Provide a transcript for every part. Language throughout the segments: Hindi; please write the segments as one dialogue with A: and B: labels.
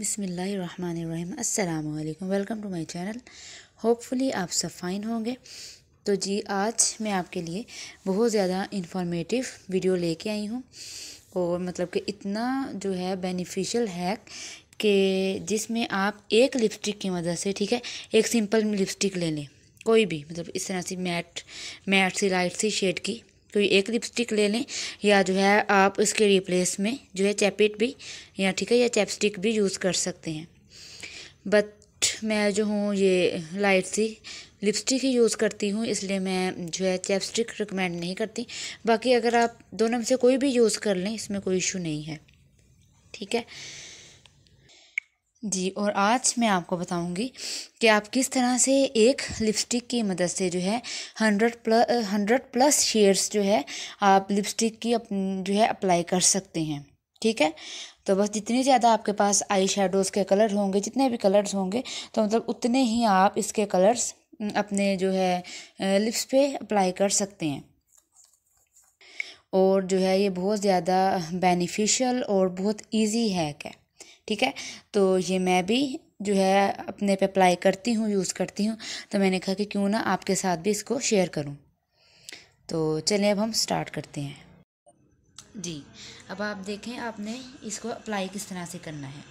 A: बिसमीम् अल्लाम welcome to my channel hopefully आप सब फाइन होंगे तो जी आज मैं आपके लिए बहुत ज़्यादा इंफॉर्मेटिव वीडियो लेके आई हूँ और मतलब कि इतना जो है बेनिफिशियल है कि जिसमें आप एक लिपस्टिक की मदद से ठीक है एक सिंपल लिपस्टिक ले लें कोई भी मतलब इस तरह से मैट मैट सी लाइट सी शेड की कोई तो एक लिपस्टिक ले लें या जो है आप इसके रिप्लेस में जो है चैपिट भी या ठीक है या चैपस्टिक भी यूज़ कर सकते हैं बट मैं जो हूँ ये लाइट सी लिपस्टिक ही यूज़ करती हूँ इसलिए मैं जो है चैपस्टिक रिकमेंड नहीं करती बाकी अगर आप दोनों में से कोई भी यूज़ कर लें इसमें कोई इशू नहीं है ठीक है जी और आज मैं आपको बताऊंगी कि आप किस तरह से एक लिपस्टिक की मदद से जो है hundred plus hundred plus shades जो है आप लिपस्टिक की अप जो है अप्लाई कर सकते हैं ठीक है तो बस जितने ज़्यादा आपके पास आई शेडोज़ के कलर होंगे जितने भी कलर्स होंगे तो मतलब उतने ही आप इसके कलर्स अपने जो है लिप्स पे अप्लाई कर सकते हैं और जो है ये बहुत ज़्यादा बेनिफिशियल और बहुत इजी हैक है ठीक है तो ये मैं भी जो है अपने पे अप्लाई करती हूँ यूज़ करती हूँ तो मैंने कहा कि क्यों ना आपके साथ भी इसको शेयर करूँ तो चलें अब हम स्टार्ट करते हैं जी अब आप देखें आपने इसको अप्लाई किस तरह से करना है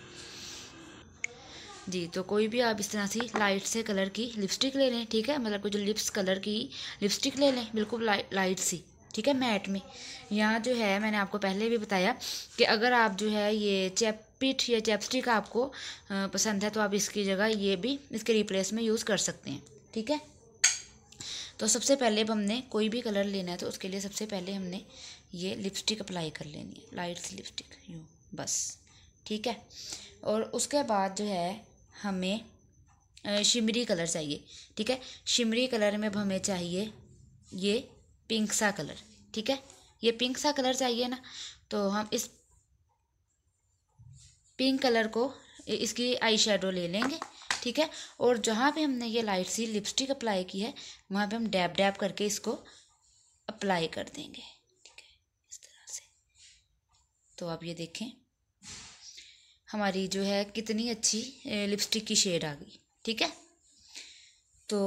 A: जी तो कोई भी आप इस तरह से लाइट से कलर की लिपस्टिक ले लें ठीक है मतलब कुछ लिप्स कलर की लिपस्टिक ले लें बिल्कुल लाइट लाइट सी ठीक है मैट में यहाँ जो है मैंने आपको पहले भी बताया कि अगर आप जो है ये चैप पीठ या चैपस्टिक आपको पसंद है तो आप इसकी जगह ये भी इसके रिप्लेस में यूज़ कर सकते हैं ठीक है तो सबसे पहले अब हमने कोई भी कलर लेना है तो उसके लिए सबसे पहले हमने ये लिपस्टिक अप्लाई कर लेनी है लाइट सी लिपस्टिक यूँ बस ठीक है और उसके बाद जो है हमें शिमरी कलर चाहिए ठीक है शिमरी कलर में अब हमें चाहिए ये पिंक सा कलर ठीक है ये पिंक सा कलर चाहिए ना तो हम इस पिंक कलर को इसकी आई शेडो ले लेंगे ठीक है और जहाँ पे हमने ये लाइट सी लिपस्टिक अप्लाई की है वहाँ पे हम डैब डैब करके इसको अप्लाई कर देंगे ठीक है इस तरह से तो आप ये देखें हमारी जो है कितनी अच्छी लिपस्टिक की शेड आ गई ठीक है तो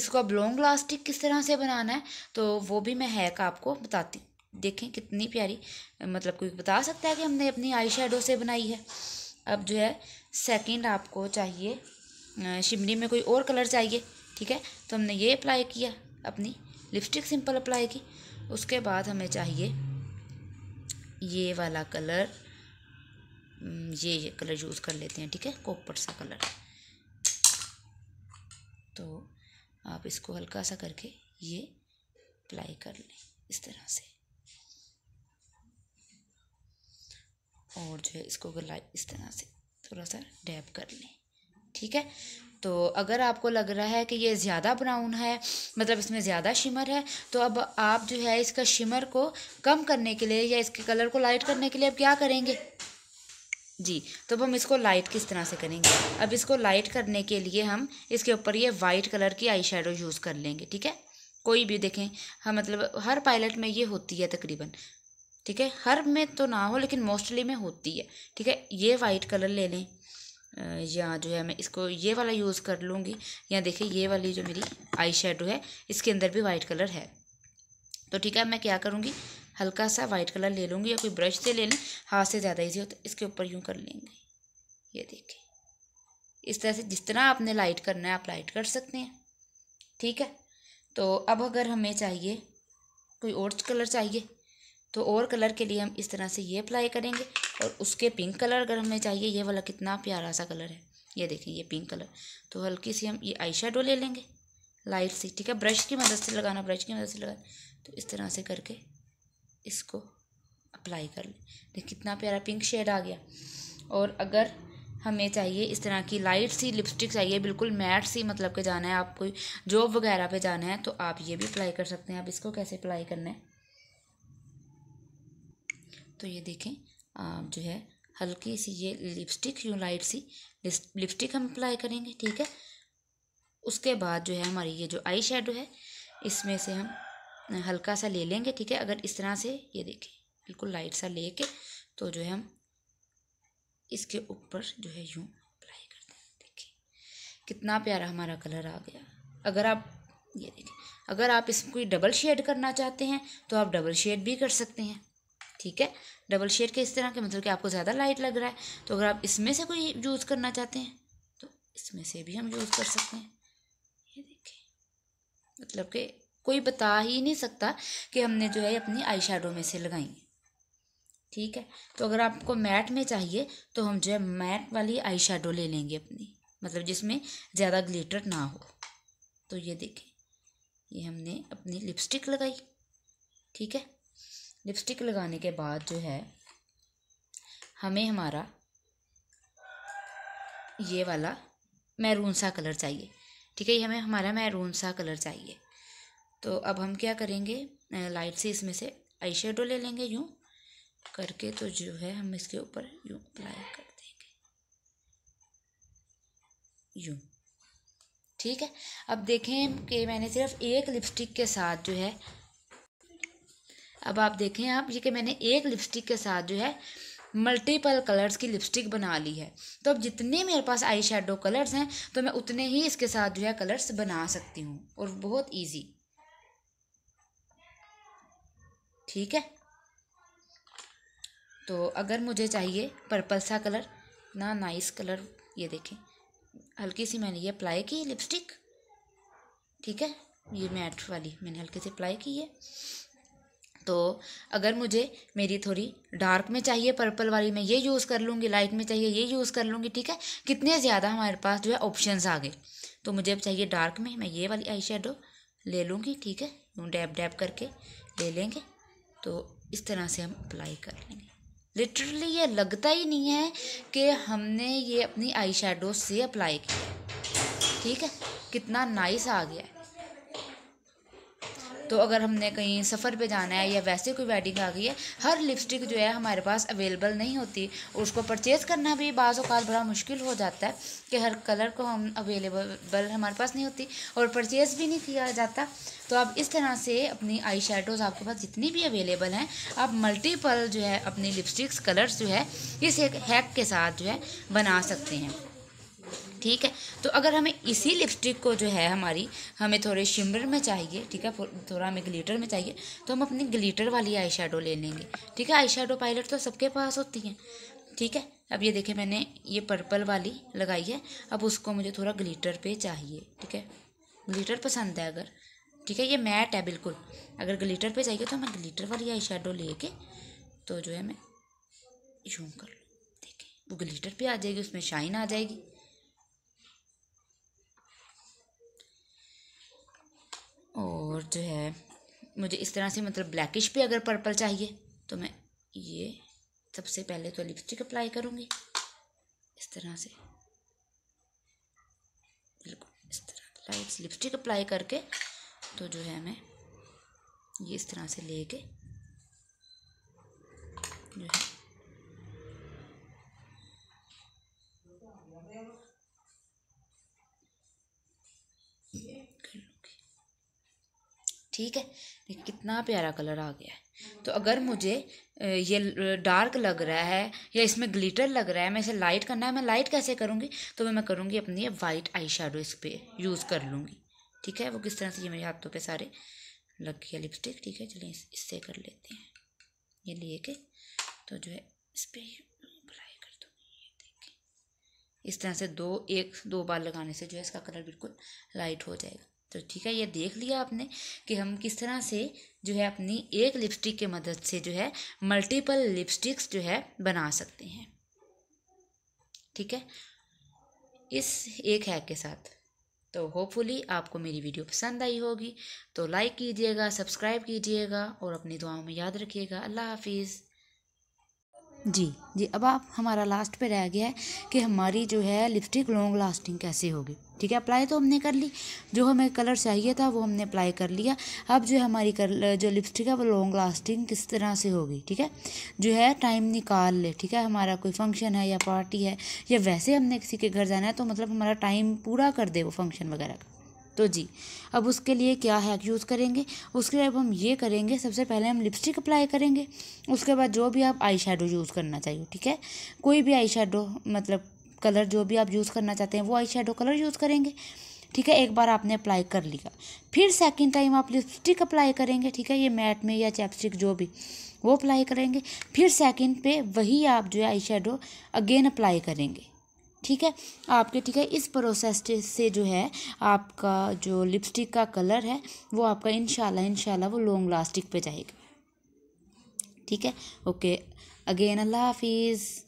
A: इसको अब लॉन्ग लास्टिक किस तरह से बनाना है तो वो भी मैं हैक आपको बताती हूँ देखें कितनी प्यारी मतलब कोई बता सकता है कि हमने अपनी आई शेडो से बनाई है अब जो है सेकंड आपको चाहिए शिमरी में कोई और कलर चाहिए ठीक है तो हमने ये अप्लाई किया अपनी लिपस्टिक सिंपल अप्लाई की उसके बाद हमें चाहिए ये वाला कलर ये, ये कलर यूज़ कर लेते हैं ठीक है कोपर सा कलर तो आप इसको हल्का सा करके ये अप्लाई कर लें इस तरह से और जो है इसको गलाई इस तरह से थोड़ा सा डैप कर लें ठीक है तो अगर आपको लग रहा है कि ये ज़्यादा ब्राउन है मतलब इसमें ज़्यादा शिमर है तो अब आप जो है इसका शिमर को कम करने के लिए या इसके कलर को लाइट करने के लिए अब क्या करेंगे जी तो अब हम इसको लाइट किस तरह से करेंगे अब इसको लाइट करने के लिए हम इसके ऊपर ये वाइट कलर की आई शेडो यूज़ कर लेंगे ठीक है कोई भी देखें हम हाँ मतलब हर पायलट में ये होती है तकरीबन ठीक है हर में तो ना हो लेकिन मोस्टली में होती है ठीक है ये वाइट कलर ले लें या जो है मैं इसको ये वाला यूज़ कर लूँगी या देखिए ये वाली जो मेरी आई शेडो है इसके अंदर भी वाइट कलर है तो ठीक है मैं क्या करूँगी हल्का सा वाइट कलर ले लूँगी या कोई ब्रश से ले लें हाथ से ज़्यादा ईजी होता तो है इसके ऊपर यूँ कर लेंगे ये देखिए इस तरह से जिस तरह आपने लाइट करना है आप लाइट कर सकते हैं ठीक है तो अब अगर हमें चाहिए कोई और कलर चाहिए तो और कलर के लिए हम इस तरह से ये अप्लाई करेंगे और उसके पिंक कलर अगर हमें चाहिए ये वाला कितना प्यारा सा कलर है ये देखें ये पिंक कलर तो हल्की सी हम ये आई शेडो ले लेंगे लाइट सी ठीक है ब्रश की मदद से लगाना ब्रश की मदद से लगाना तो इस तरह से करके इसको अप्लाई कर लें देख कितना प्यारा पिंक शेड आ गया और अगर हमें चाहिए इस तरह की लाइट सी लिपस्टिक चाहिए बिल्कुल मैट सी मतलब के जाना है आपको जॉब वगैरह पे जाना है तो आप ये भी अप्लाई कर सकते हैं आप इसको कैसे अप्लाई करना है तो ये देखें आप जो है हल्की सी ये लिपस्टिक यूँ लाइट सी लिपस्टिक हम अप्लाई करेंगे ठीक है उसके बाद जो है हमारी ये जो आई शेडो है इसमें से हम हल्का सा ले लेंगे ठीक है अगर इस तरह से ये देखें बिल्कुल लाइट सा ले के तो जो है हम इसके ऊपर जो है यूँ अप्लाई कर दें देखिए कितना प्यारा हमारा कलर आ गया अगर आप ये देखें अगर आप इसमें कोई डबल शेड करना चाहते हैं तो आप डबल शेड भी कर सकते हैं ठीक है डबल शेड के इस तरह के मतलब कि आपको ज़्यादा लाइट लग रहा है तो अगर आप इसमें से कोई यूज़ करना चाहते हैं तो इसमें से भी हम यूज़ कर सकते हैं ये देखिए मतलब कि कोई बता ही नहीं सकता कि हमने जो है अपनी आई शेडो में से लगाई ठीक है तो अगर आपको मैट में चाहिए तो हम जो है मैट वाली आई शेडो ले लेंगे अपनी मतलब जिसमें ज़्यादा ग्लिटर ना हो तो ये देखें ये हमने अपनी लिपस्टिक लगाई ठीक है लिपस्टिक लगाने के बाद जो है हमें हमारा ये वाला मैरून सा कलर चाहिए ठीक है ये हमें हमारा मैरून सा कलर चाहिए तो अब हम क्या करेंगे लाइट से इसमें से आई शेडो ले लेंगे यूँ करके तो जो है हम इसके ऊपर यूँ अप्लाई कर देंगे यूँ ठीक है अब देखें कि मैंने सिर्फ एक लिपस्टिक के साथ जो है अब आप देखें आप ये कि मैंने एक लिपस्टिक के साथ जो है मल्टीपल कलर्स की लिपस्टिक बना ली है तो अब जितने मेरे पास आई शेडो कलर्स हैं तो मैं उतने ही इसके साथ जो है कलर्स बना सकती हूँ और बहुत ईजी ठीक है तो अगर मुझे चाहिए पर्पल सा कलर ना नाइस कलर ये देखें हल्की सी मैंने ये अप्लाई की लिपस्टिक ठीक है ये मैट वाली मैंने हल्की सी अप्लाई की है तो अगर मुझे मेरी थोड़ी डार्क में चाहिए पर्पल वाली मैं ये यूज़ कर लूँगी लाइट में चाहिए ये यूज़ कर लूँगी ठीक है कितने ज़्यादा हमारे पास जो है ऑप्शंस आ गए तो मुझे अब चाहिए डार्क में मैं ये वाली आई शेडो ले लूँगी ठीक है यूँ डैब डैब करके ले लेंगे तो इस तरह से हम अप्लाई कर लेंगे लिटरली ये लगता ही नहीं है कि हमने ये अपनी आई से अप्लाई किया ठीक है कितना नाइस आ गया है तो अगर हमने कहीं सफ़र पे जाना है या वैसे कोई वेडिंग आ गई है हर लिपस्टिक जो है हमारे पास अवेलेबल नहीं होती उसको परचेज़ करना भी बाज़ अवत बड़ा मुश्किल हो जाता है कि हर कलर को हम अवेलेबल हमारे पास नहीं होती और परचेज़ भी नहीं किया जाता तो आप इस तरह से अपनी आई शेडोज़ आपके पास जितनी भी अवेलेबल हैं आप मल्टीपल जो है अपनी लिपस्टिक्स कलर्स जो है इस एक हैक के साथ जो है बना सकते हैं ठीक है तो अगर हमें इसी लिपस्टिक को जो है हमारी हमें थोड़े शिमर में चाहिए ठीक है थोड़ा हमें ग्लिटर में चाहिए तो हम अपनी ग्लिटर वाली आई ले लेंगे ठीक है आई पायलट तो सबके पास होती हैं ठीक है अब ये देखें मैंने ये पर्पल वाली लगाई है अब उसको मुझे थोड़ा ग्लीटर पर चाहिए ठीक है ग्लीटर पसंद है अगर ठीक है ये मैट है बिल्कुल अगर ग्लीटर पर चाहिए तो मैं ग्लीटर वाली आई शेडो लेके तो जो है मैं यूँ कर लूँ देखिए वो ग्लीटर पे आ जाएगी उसमें शाइन आ जाएगी और जो है मुझे इस तरह से मतलब ब्लैकिश पे अगर पर्पल चाहिए तो मैं ये सबसे पहले तो लिपस्टिक अप्लाई करूँगी इस तरह से बिल्कुल इस तरह लाइट लिपस्टिक अप्लाई करके तो जो है मैं ये इस तरह से लेके जो है ठीक है कितना प्यारा कलर आ गया है तो अगर मुझे ये डार्क लग रहा है या इसमें ग्लिटर लग रहा है मैं इसे लाइट करना है मैं लाइट कैसे करूँगी तो मैं करूँगी अपनी वाइट आई शेडो इस पर यूज़ कर लूँगी ठीक है वो किस तरह से ये मेरे हाथों पे सारे लग गया लिपस्टिक ठीक है चलिए इससे कर लेते हैं ये लिए के तो जो है इस पर अप्लाई कर दो ये देखिए इस तरह से दो एक दो बार लगाने से जो है इसका कलर बिल्कुल लाइट हो जाएगा तो ठीक है ये देख लिया आपने कि हम किस तरह से जो है अपनी एक लिपस्टिक के मदद से जो है मल्टीपल लिपस्टिक्स जो है बना सकते हैं ठीक है इस एक हैक के साथ तो होपफुली आपको मेरी वीडियो पसंद आई होगी तो लाइक कीजिएगा सब्सक्राइब कीजिएगा और अपनी दुआओं में याद रखिएगा अल्लाह हाफिज़ जी जी अब आप हमारा लास्ट पे रह गया है कि हमारी जो है लिपस्टिक लॉन्ग लास्टिंग कैसे होगी ठीक है अप्लाई तो हमने कर ली जो हमें कलर चाहिए था वो हमने अप्लाई कर लिया अब जो है हमारी कल जो लिपस्टिक है वो लॉन्ग लास्टिंग किस तरह से होगी ठीक है जो है टाइम निकाल ले ठीक है हमारा कोई फंक्शन है या पार्टी है या वैसे हमने किसी के घर जाना है तो मतलब हमारा टाइम पूरा कर दे वो फंक्शन वगैरह का तो जी अब उसके लिए क्या हैक यूज़ करेंगे उसके लिए अब हम ये करेंगे सबसे पहले हम लिपस्टिक अप्लाई करेंगे उसके बाद जो भी आप आई शेडो यूज़ करना चाहिए ठीक है कोई भी आई शेडो मतलब कलर जो भी आप यूज़ करना चाहते हैं वो आई शेडो कलर यूज़ करेंगे ठीक है एक बार आपने अप्लाई कर लिया फिर सेकंड टाइम आप लिपस्टिक अप्लाई करेंगे ठीक है ये मैट में या चैपस्टिक जो भी वो अप्लाई करेंगे फिर सेकंड पे वही आप जो है आई शेडो अगेन अप्लाई करेंगे ठीक है आपके ठीक है इस प्रोसेस से जो है आपका जो लिपस्टिक का कलर है वो आपका इन इनशाला वो लॉन्ग लास्टिक पे जाएगा ठीक है ओके अगेन अल्लाह हाफिज़